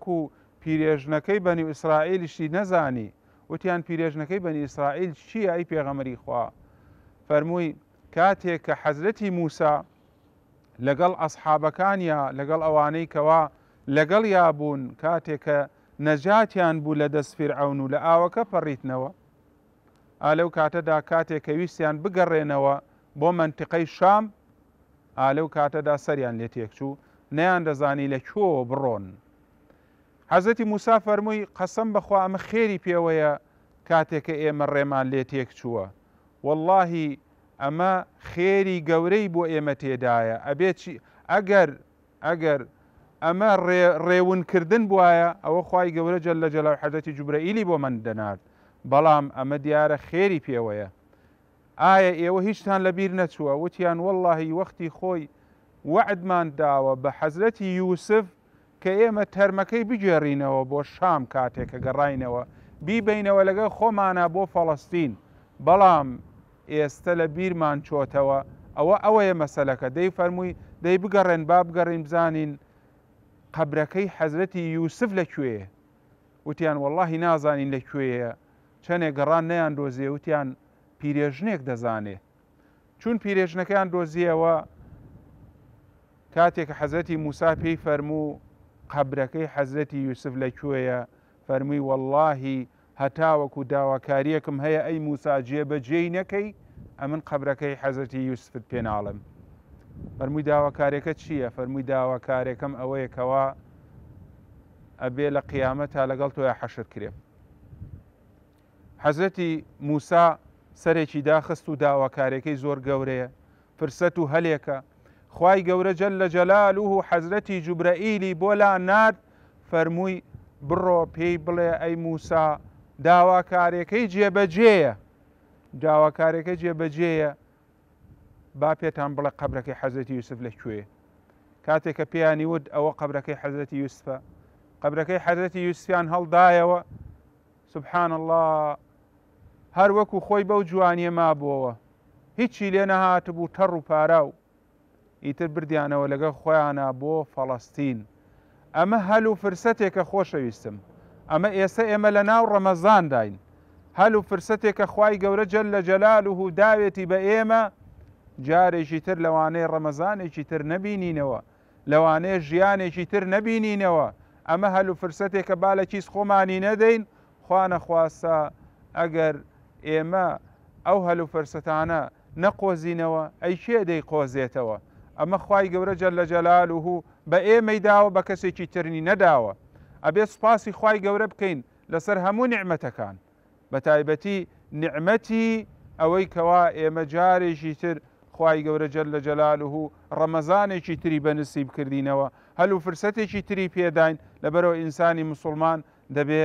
وەکو پیرێژنەکەی بەنی ئیسرائیلیشی نەزانی وتیان پیرێژنەکەی بەنی ئیسرائیل چی ئەی پێغەمەری خوا فەرمووی کاتێک کە حەزرەتی موسا لەگەڵ ئەسحابەکانیا لەگەڵ ئەوانەی کەوا لەگەڵ یابوون کاتێکە نەجاتیان بوو لە دەستفیر ئەوون و لە ئاوەکە پەڕیتنەوە ئالەو کاتەدا کاتێکە ویسیان بگەڕێنەوە بۆ منتیقەی شام ئالەو کاتەدا سەریان لێ تێکچوو نەیان دەزانی لە چۆ بڕۆن حەزەتی موسا فەرمووی قەسم بەخوا ئەمە خێری پێوەیە کاتێکە ئێمە ڕێمان لێ تێک چووە واللهی ئەمە خێری گەورەی بۆ ئێمە تێدایە ئەبێت ئەگەر ئەگەر ئەمە ڕێونکردن بواە ئەوە خی گەورە جە لە جەلا حەزەتی جوبرەئیلی بۆ من دەنارد بەڵام ئەمە دیارە خێری پێوەیە ئایا ئێوە هیچتان لەبیر نەچووە وتیان واللهی وەختی خۆی وعدمان داوە بە حەزرەتی یوسف کە ئێمە تەرمەکەی بگێڕینەوە بۆ شام کاتێک کە گەڕینەوە بیبینەوە لەگە خۆمانە بۆ فەڵستین بەڵام ئێستا لە بیرمان چۆتەوە ئەوە ئەوەیە مەسەلەکە دەی فەرمووی دەی بگەڕێن با بگەڕین بزانین قبرەکەی حەزرەتی یوسف لەکوێ وتیان واللهی نازانین لەکوێیە چەندێک گەڕان نەیان دۆزیێ وتیان پیرێژنێک دەزانێ چون پیرێژنەکەیان دۆزیەوە کاتێک حەزەتی موسا پێی فەرموو قبرەکەی حەزرەتی یوسف لەکوێیە فەرمووی واللهی هەتاوەکو داواکاریەکم هەیە ئەی موساجیە بەجێی نەکەی ئەمن قبرەکەی حەزەتی یوسفت پێناڵم فەرمووی داواکارێکە چییە فەرمووی داواکارێکم ئەوەیەکەوە ئەبێ لە قیامە تا لەگەڵ تۆیە حەشر کرێ حەزەتی موسا سەرێکی داخست و داواکارێکەی زۆر گەورەیە فرسەت و هەلێکە خی گەورەجل لە جەلال و حەزرەتی جوبرەئیلی بۆلا نار فەرمووی بڕۆ پێی بڵێ ئەی موسا داواکارەکەی جێبەجێە داواکارەکە جێبەجێە با پێتان بڵە قبلەکەی حەزەتی یوسف لەکوێ کاتێککە پێیانی ود ئەوە قبلەکەی حەزەتی یوسفە قبلەکەی حەزەتی یوسفیان هەڵدایەوە سبحان الله هەر وەکو خۆی بەو جوانیە ما بووەوە هیچی لێ نەهات بوو تەڕ و پاراو ئیتر بردیانەوە لەگە خۆیانە بۆ فەڵەستین ئەمە هەل و فرسەتێکە خۆشەویستم ئەمە ئێستا ئێمە لە ناو ڕەمەزان داین هەل و فرسەتێکە خی گەورە جل لە جەلال و هوداوێتی بە ئێمە جارێکی تر لەوانەیە ڕەمەزانێکی تر نەبینینەوە لەوانەیە ژیانێکی تر نەبینینەوە ئەمە هەل و فرسەتێکە با لە چیز خۆمانی نەدەین خوانەخواستە ئەگەر ئێمە ئەو هەل و فرسەتانە نەقۆزینەوە ئەی کێ دەی قۆزێتەوە ئەمە خی گەورە جە لە جەلال وهوو بە ئێمەی داوە بە کەسێکی ترنی نەداوە ئەبێ سپاسی خی گەورە بکەین لەسەر هەموو نعممەتەکان بە تایبەتی نعممەتی ئەوەی کەوا ئێمە جارێکی تر خی گەورە جە لە جەلال وهوو ڕەمەزانێکی تری بەنسیب کردینەوە هەلو فرسەتێکی تری پێداین لەبەرەوە ئینسانی مسلمان دەبێ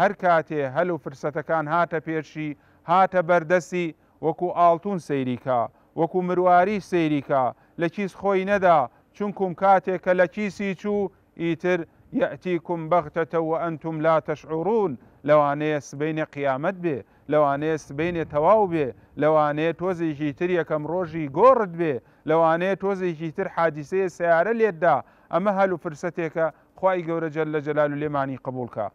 هەر کاتێ هەلو فرسەتەکان هاتە پێشی هاتە بەردەسی وەکو ئاڵتون سەیریکا وەکو مرواری سەیریکا لە کیس خۆی نەدا چونکم کاتێک کە لە کیسی چوو ئیتر یەتیکم بەختەتەوە ئەنتم لا تەشعڕون لەوانەیە سبینە قیامەت بێ لەوانەیە سبینێ تەواو بێ لەوانەیە تۆزێکی تر یەکەم ڕۆژی گۆڕت بێ لەوانەیە تۆزێکی تر حادیسەیە سیارە لێتدا ئەمە هەلو فرسەتێکە خی گەورە جەل لە جەلال و لێمانی قبولکە.